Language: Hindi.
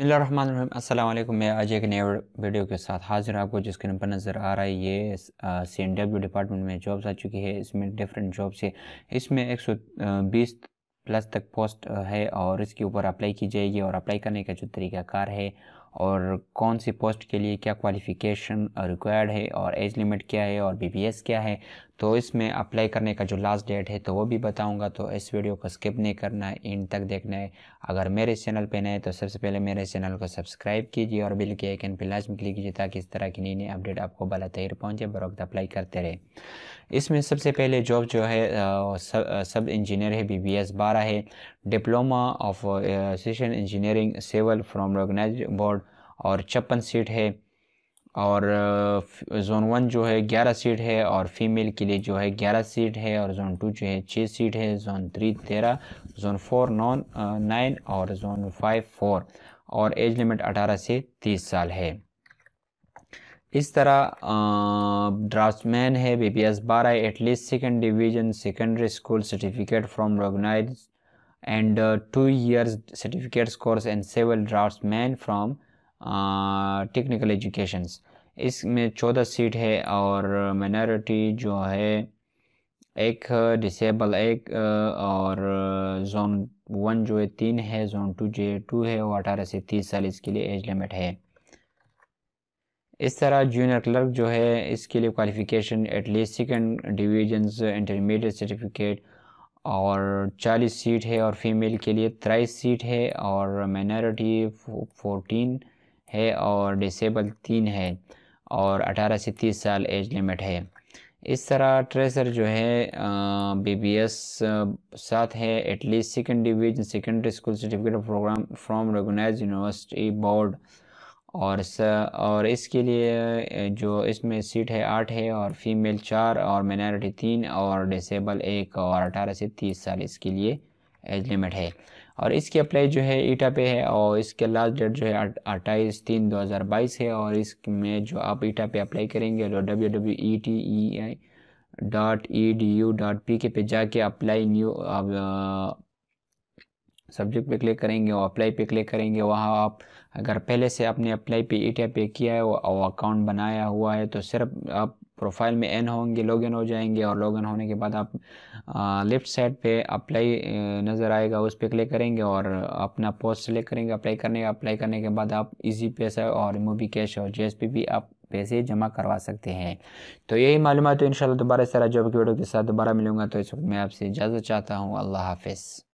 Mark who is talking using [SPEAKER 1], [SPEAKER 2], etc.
[SPEAKER 1] बसमिलीम अल्लाम मैं आज एक नए वीडियो के साथ हाजिर आपको जिसके नंबर नज़र आ रहा है ये सी एन डब्ल्यू डिपार्टमेंट में जॉब्स आ चुकी है इसमें डिफरेंट जॉब्स है इसमें एक सौ बीस प्लस तक पोस्ट है और इसके ऊपर अप्लाई की जाएगी और अप्लाई करने का जो कार है और कौन सी पोस्ट के लिए क्या क्वालिफ़िकेशन रिक्वायर्ड uh, है और एज लिमिट क्या है और बी क्या है तो इसमें अप्लाई करने का जो लास्ट डेट है तो वो भी बताऊंगा तो इस वीडियो को स्किप नहीं करना है एंड तक देखना है अगर मेरे चैनल पे नए हैं तो सबसे पहले मेरे चैनल को सब्सक्राइब कीजिए और बिल के आइकन पर लाजम क्लिक कीजिए ताकि इस तरह की नई नई अपडेट आपको बला तहर पहुँचे बर वक्त अप्लाई करते रहे इसमें सबसे पहले जॉब जो है सब, सब इंजीनियर है बी बी एस बारह है diploma of association engineering several from recognise board और छप्पन सीट है और जोन वन जो है ग्यारह सीट है और फीमेल के लिए जो है ग्यारह सीट है और जोन टू जो है छः सीट है जोन थ्री तेरह जोन फोर नॉन नाइन और जोन फाइव फोर और एज लिमिट अठारह से तीस साल है इस तरह ड्राफ्टमैन है बी पी एस बारह at least second division secondary school certificate from recognise and uh, two years certificate course and several draftsmen from technical uh, educations इसमें चौदह सीट है और माइनॉरिटी uh, जो है एक डिसेबल uh, एक uh, और जोन वन जो है तीन है जोन टू जो है टू है वो अठारह से तीस साल इसके लिए एज लिमिट है इस तरह जूनियर क्लर्क जो है इसके लिए qualification at least second division intermediate certificate और चालीस सीट है और फीमेल के लिए तेईस सीट है और माइनॉरिटी फोर्टीन है और डिसेबल तीन है और अठारह से तीस साल एज लिमिट है इस तरह ट्रेसर जो है बी बी एस साथ है at least second division secondary school certificate program from recognise university board और स और इसके लिए जो इसमें सीट है आठ है और फीमेल चार और माइनॉरिटी तीन और डिसेबल एक और अठारह से तीस साल इसके लिए एज लिमिट है और इसकी अप्लाई जो है ईटा पे है और इसके लास्ट डेट जो है अट्ठाईस तीन दो हज़ार बाईस है और इसमें जो आप ईटा पे अप्लाई करेंगे तो W W E T E I dot E D U dot P K पे जाके अप्लाई न्यू सब्जेक्ट पे क्लिक करेंगे और अप्लाई पे क्लिक करेंगे वहाँ आप अगर पहले से आपने अप्लाई पे ई पे किया है और अकाउंट बनाया हुआ है तो सिर्फ आप प्रोफाइल में एन होंगे लॉग हो जाएंगे और लॉग होने के बाद आप लेफ़्ट साइड पे अप्लाई नज़र आएगा उस पर क्लिक करेंगे और अपना पोस्ट सेलेक्ट करेंगे अप्लाई करने का अप्लाई करने के बाद आप इजी पैसा और मूवी कैश और जी भी आप पैसे जमा करवा सकते हैं तो यही मालूम है तो इन दोबारा सारा जॉब की वीडियो के साथ दोबारा मिलूंगा तो इस वक्त मैं आपसे इजाज़त चाहता हूँ अल्लाह हाफिज़